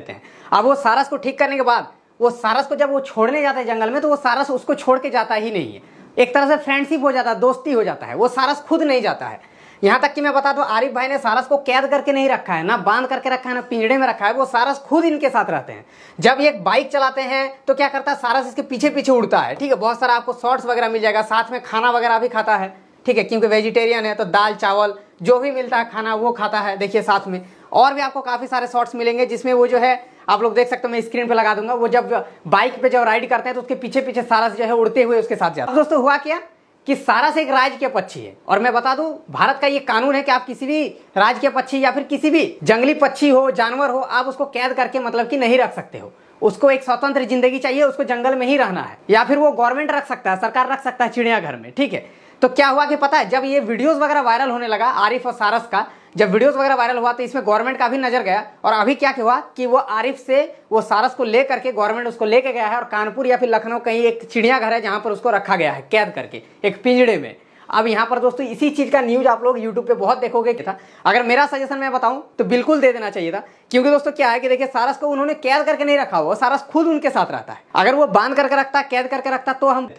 देते हैं अब वो सारस को ठीक करने के बाद वो सारस को जब वो छोड़ने जाता है जंगल में तो वो सारस उसको छोड़ के जाता ही नहीं है एक तरह से फ्रेंडशिप हो जाता है दोस्ती हो जाता है वो सारस खुद नहीं जाता है यहाँ तक कि मैं बता दूँ आरिफ भाई ने सारस को कैद करके नहीं रखा है ना बांध करके रखा है ना पिंजड़े में रखा है वो सारस खुद इनके साथ रहते हैं जब ये बाइक चलाते हैं तो क्या करता है सारस इसके पीछे पीछे उड़ता है ठीक है बहुत सारा आपको शॉर्ट्स वगैरह मिल जाएगा साथ में खाना वगैरह भी खाता है ठीक है क्योंकि वेजिटेरियन है तो दाल चावल जो भी मिलता है खाना वो खाता है देखिए साथ में और भी आपको काफ़ी सारे शॉर्ट्स मिलेंगे जिसमें वो जो है आप लोग देख सकते हो मैं स्क्रीन पे लगा दूंगा वो जब बाइक पे जब राइड करते हैं तो उसके पीछे पीछे सारस जो है उड़ते हुए उसके साथ जाते हैं दोस्तों हुआ क्या कि सारस एक राज्य के पक्षी है और मैं बता दूं भारत का ये कानून है कि आप किसी भी राज्य के पक्षी या फिर किसी भी जंगली पक्षी हो जानवर हो आप उसको कैद करके मतलब की नहीं रख सकते हो उसको एक स्वतंत्र जिंदगी चाहिए उसको जंगल में ही रहना है या फिर वो गवर्नमेंट रख सकता है सरकार रख सकता है चिड़ियाघर में ठीक है तो क्या हुआ कि पता है जब ये वीडियोस वगैरह वायरल होने लगा आरिफ और सारस का जब वीडियोस वगैरह वायरल हुआ तो इसमें गवर्नमेंट का भी नजर गया और अभी क्या हुआ कि वो आरिफ से वो सारस को लेकर के गवर्नमेंट उसको लेके गया है और कानपुर या फिर लखनऊ कहीं एक चिड़ियाघर है जहां पर उसको रखा गया है कैद करके एक पिंजड़े में अब यहाँ पर दोस्तों इसी चीज़ का न्यूज़ आप लोग यूट्यूब पे बहुत देखोगे था अगर मेरा सजेशन मैं बताऊँ तो बिल्कुल दे देना चाहिए था क्योंकि दोस्तों क्या है कि देखिए सारस को उन्होंने कैद करके नहीं रखा हुआ सारस खुद उनके साथ रहता है अगर वो बांध करके रखता कैद करके रखता तो हम